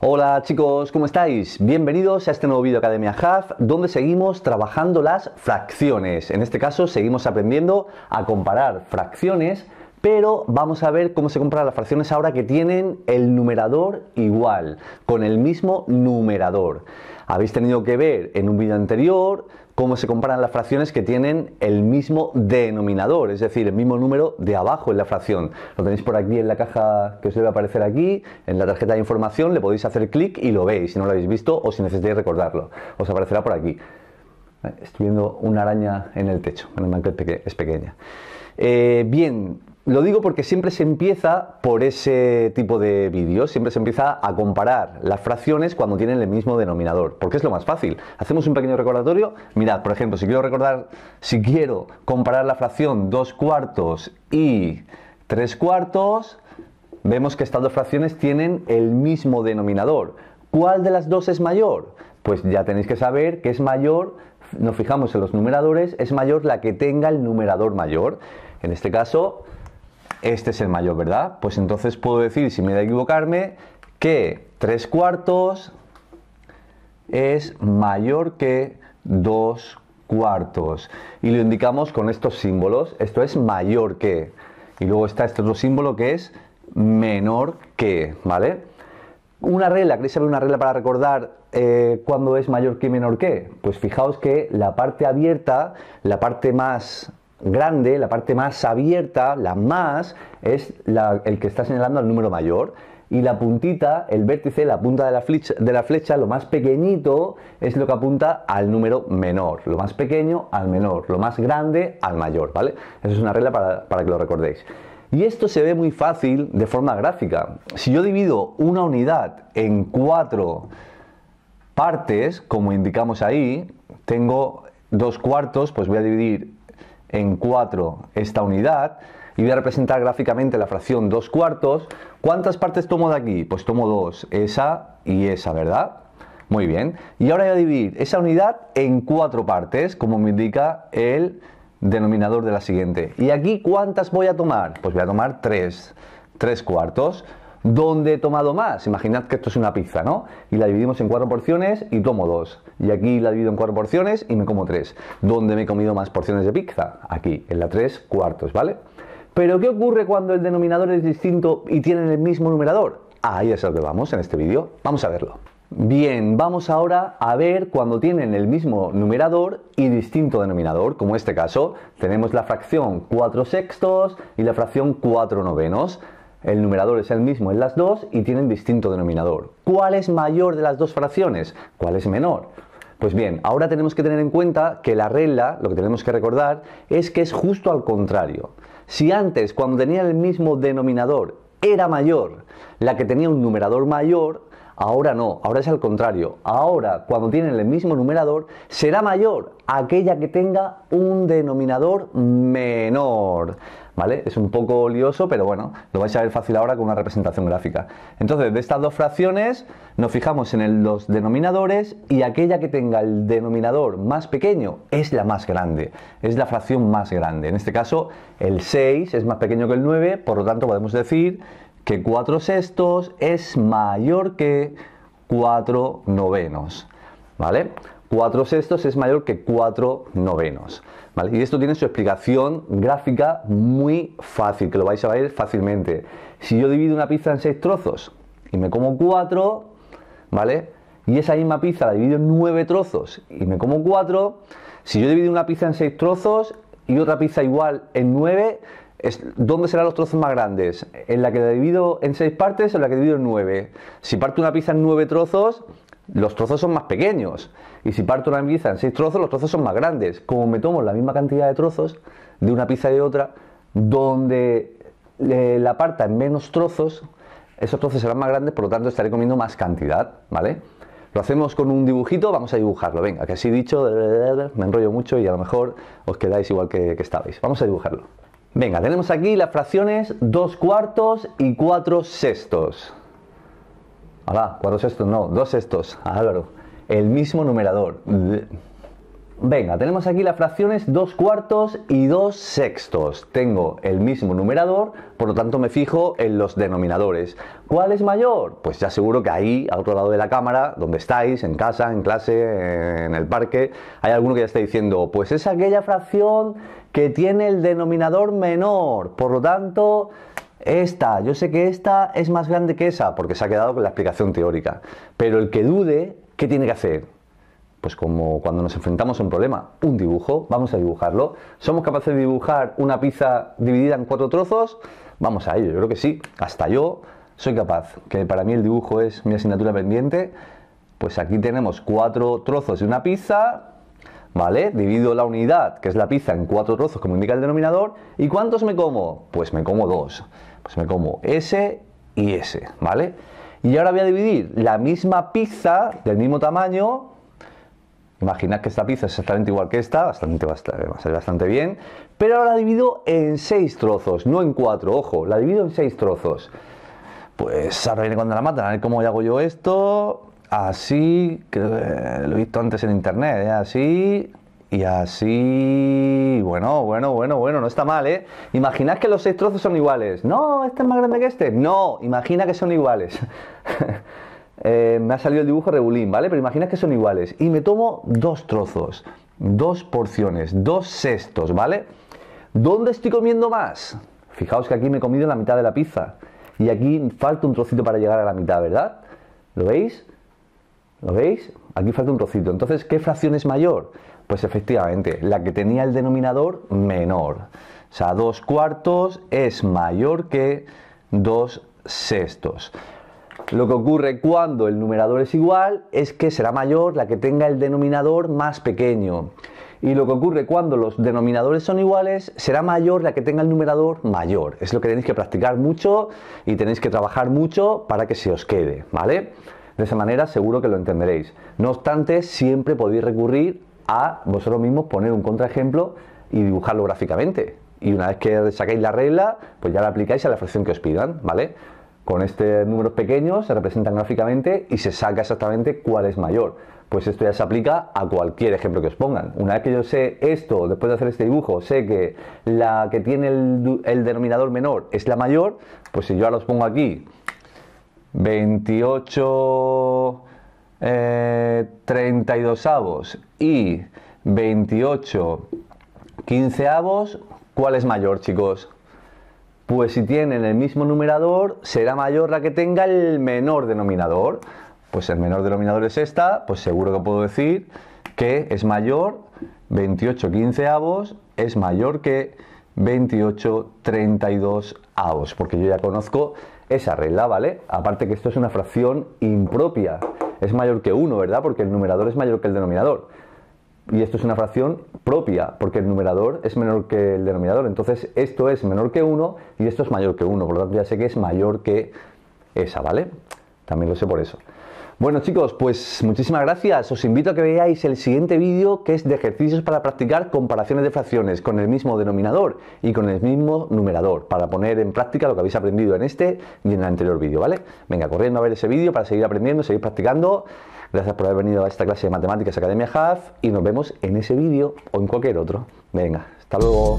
Hola chicos, ¿cómo estáis? Bienvenidos a este nuevo vídeo Academia Half, donde seguimos trabajando las fracciones. En este caso seguimos aprendiendo a comparar fracciones pero vamos a ver cómo se comparan las fracciones ahora que tienen el numerador igual, con el mismo numerador. Habéis tenido que ver en un vídeo anterior cómo se comparan las fracciones que tienen el mismo denominador, es decir, el mismo número de abajo en la fracción. Lo tenéis por aquí en la caja que os debe aparecer aquí, en la tarjeta de información, le podéis hacer clic y lo veis, si no lo habéis visto o si necesitáis recordarlo. Os aparecerá por aquí. Estoy viendo una araña en el techo, menos mal que es pequeña. Eh, bien, lo digo porque siempre se empieza por ese tipo de vídeos, siempre se empieza a comparar las fracciones cuando tienen el mismo denominador, porque es lo más fácil. Hacemos un pequeño recordatorio, mirad, por ejemplo, si quiero recordar, si quiero comparar la fracción 2 cuartos y 3 cuartos, vemos que estas dos fracciones tienen el mismo denominador. ¿Cuál de las dos es mayor? Pues ya tenéis que saber que es mayor, nos fijamos en los numeradores, es mayor la que tenga el numerador mayor. En este caso, este es el mayor, ¿verdad? Pues entonces puedo decir, si me a equivocarme, que 3 cuartos es mayor que 2 cuartos. Y lo indicamos con estos símbolos. Esto es mayor que. Y luego está este otro símbolo que es menor que, ¿vale? Una regla, ¿queréis saber una regla para recordar eh, cuándo es mayor que menor que? Pues fijaos que la parte abierta, la parte más grande, la parte más abierta, la más, es el que está señalando al número mayor. Y la puntita, el vértice, la punta de la, flecha, de la flecha, lo más pequeñito, es lo que apunta al número menor. Lo más pequeño al menor, lo más grande al mayor, ¿vale? Esa es una regla para, para que lo recordéis. Y esto se ve muy fácil de forma gráfica. Si yo divido una unidad en cuatro partes, como indicamos ahí, tengo dos cuartos, pues voy a dividir en 4 esta unidad y voy a representar gráficamente la fracción 2 cuartos. ¿Cuántas partes tomo de aquí? Pues tomo dos, esa y esa, ¿verdad? Muy bien. Y ahora voy a dividir esa unidad en cuatro partes, como me indica el denominador de la siguiente. ¿Y aquí cuántas voy a tomar? Pues voy a tomar 3, 3 cuartos. ¿Dónde he tomado más? Imaginad que esto es una pizza, ¿no? Y la dividimos en cuatro porciones y tomo dos. Y aquí la divido en cuatro porciones y me como tres. ¿Dónde me he comido más porciones de pizza? Aquí, en la tres cuartos, ¿vale? Pero ¿qué ocurre cuando el denominador es distinto y tienen el mismo numerador? Ahí es lo que vamos en este vídeo. Vamos a verlo. Bien, vamos ahora a ver cuando tienen el mismo numerador y distinto denominador, como en este caso tenemos la fracción 4 sextos y la fracción 4 novenos el numerador es el mismo en las dos y tienen distinto denominador. ¿Cuál es mayor de las dos fracciones? ¿Cuál es menor? Pues bien, ahora tenemos que tener en cuenta que la regla, lo que tenemos que recordar, es que es justo al contrario. Si antes, cuando tenía el mismo denominador, era mayor la que tenía un numerador mayor, ahora no, ahora es al contrario. Ahora, cuando tienen el mismo numerador, será mayor aquella que tenga un denominador menor. ¿Vale? Es un poco lioso, pero bueno, lo vais a ver fácil ahora con una representación gráfica. Entonces, de estas dos fracciones, nos fijamos en los denominadores y aquella que tenga el denominador más pequeño es la más grande, es la fracción más grande. En este caso, el 6 es más pequeño que el 9, por lo tanto podemos decir que 4 sextos es mayor que 4 novenos, ¿vale? 4 sextos es mayor que 4 novenos. ¿vale? Y esto tiene su explicación gráfica muy fácil, que lo vais a ver fácilmente. Si yo divido una pizza en 6 trozos y me como 4, ¿vale? Y esa misma pizza la divido en 9 trozos y me como 4, si yo divido una pizza en 6 trozos y otra pizza igual en 9, ¿Dónde serán los trozos más grandes? ¿En la que la divido en 6 partes o en la que divido en 9? Si parto una pizza en 9 trozos, los trozos son más pequeños. Y si parto una pizza en seis trozos, los trozos son más grandes. Como me tomo la misma cantidad de trozos de una pizza y de otra, donde eh, la parta en menos trozos, esos trozos serán más grandes, por lo tanto estaré comiendo más cantidad, ¿vale? Lo hacemos con un dibujito, vamos a dibujarlo. Venga, que así dicho, me enrollo mucho y a lo mejor os quedáis igual que, que estabais. Vamos a dibujarlo. Venga, tenemos aquí las fracciones 2 cuartos y 4 sextos. Ahora, cuatro sextos, no, dos sextos, Álvaro. El mismo numerador. Venga, tenemos aquí las fracciones dos cuartos y dos sextos. Tengo el mismo numerador, por lo tanto me fijo en los denominadores. ¿Cuál es mayor? Pues ya seguro que ahí, al otro lado de la cámara, donde estáis, en casa, en clase, en el parque, hay alguno que ya está diciendo, pues es aquella fracción que tiene el denominador menor. Por lo tanto, esta, yo sé que esta es más grande que esa, porque se ha quedado con la explicación teórica. Pero el que dude, ¿qué tiene que hacer? Pues como cuando nos enfrentamos a un problema, un dibujo, vamos a dibujarlo. ¿Somos capaces de dibujar una pizza dividida en cuatro trozos? Vamos a ello, yo creo que sí. Hasta yo soy capaz, que para mí el dibujo es mi asignatura pendiente. Pues aquí tenemos cuatro trozos de una pizza, ¿vale? Divido la unidad, que es la pizza, en cuatro trozos, como indica el denominador. ¿Y cuántos me como? Pues me como dos. Pues me como ese y ese. ¿vale? Y ahora voy a dividir la misma pizza del mismo tamaño. Imaginad que esta pizza es exactamente igual que esta, bastante, bastante, bastante bien. Pero ahora la divido en seis trozos, no en cuatro, ojo, la divido en seis trozos. Pues ahora viene cuando la matan, a ver cómo hago yo esto así, creo que eh, lo he visto antes en internet, ¿eh? así y así. Bueno, bueno, bueno, bueno, no está mal, ¿eh? Imaginad que los seis trozos son iguales. No, este es más grande que este. No, imagina que son iguales. Eh, me ha salido el dibujo rebulín, ¿vale? Pero imagina que son iguales. Y me tomo dos trozos, dos porciones, dos sextos, ¿vale? ¿Dónde estoy comiendo más? Fijaos que aquí me he comido la mitad de la pizza. Y aquí falta un trocito para llegar a la mitad, ¿verdad? ¿Lo veis? ¿Lo veis? Aquí falta un trocito. Entonces, ¿qué fracción es mayor? Pues efectivamente, la que tenía el denominador menor. O sea, dos cuartos es mayor que dos sextos. Lo que ocurre cuando el numerador es igual es que será mayor la que tenga el denominador más pequeño. Y lo que ocurre cuando los denominadores son iguales será mayor la que tenga el numerador mayor. Es lo que tenéis que practicar mucho y tenéis que trabajar mucho para que se os quede, ¿vale? De esa manera seguro que lo entenderéis. No obstante, siempre podéis recurrir a vosotros mismos poner un contraejemplo y dibujarlo gráficamente. Y una vez que sacáis la regla, pues ya la aplicáis a la fracción que os pidan, ¿vale? Con este número pequeño se representan gráficamente y se saca exactamente cuál es mayor. Pues esto ya se aplica a cualquier ejemplo que os pongan. Una vez que yo sé esto, después de hacer este dibujo, sé que la que tiene el, el denominador menor es la mayor, pues si yo ahora os pongo aquí 28 32 eh, avos y 28 15 avos, ¿cuál es mayor, chicos? Pues si tienen el mismo numerador, será mayor la que tenga el menor denominador. Pues el menor denominador es esta, pues seguro que puedo decir que es mayor 28 15 avos, es mayor que 28 32 avos, porque yo ya conozco esa regla, ¿vale? Aparte que esto es una fracción impropia, es mayor que 1, ¿verdad? Porque el numerador es mayor que el denominador. Y esto es una fracción propia, porque el numerador es menor que el denominador. Entonces esto es menor que 1 y esto es mayor que 1, por lo tanto ya sé que es mayor que esa, ¿vale? También lo sé por eso. Bueno chicos, pues muchísimas gracias. Os invito a que veáis el siguiente vídeo que es de ejercicios para practicar comparaciones de fracciones con el mismo denominador y con el mismo numerador para poner en práctica lo que habéis aprendido en este y en el anterior vídeo, ¿vale? Venga, corriendo a ver ese vídeo para seguir aprendiendo, seguir practicando. Gracias por haber venido a esta clase de Matemáticas Academia Half y nos vemos en ese vídeo o en cualquier otro. Venga, hasta luego.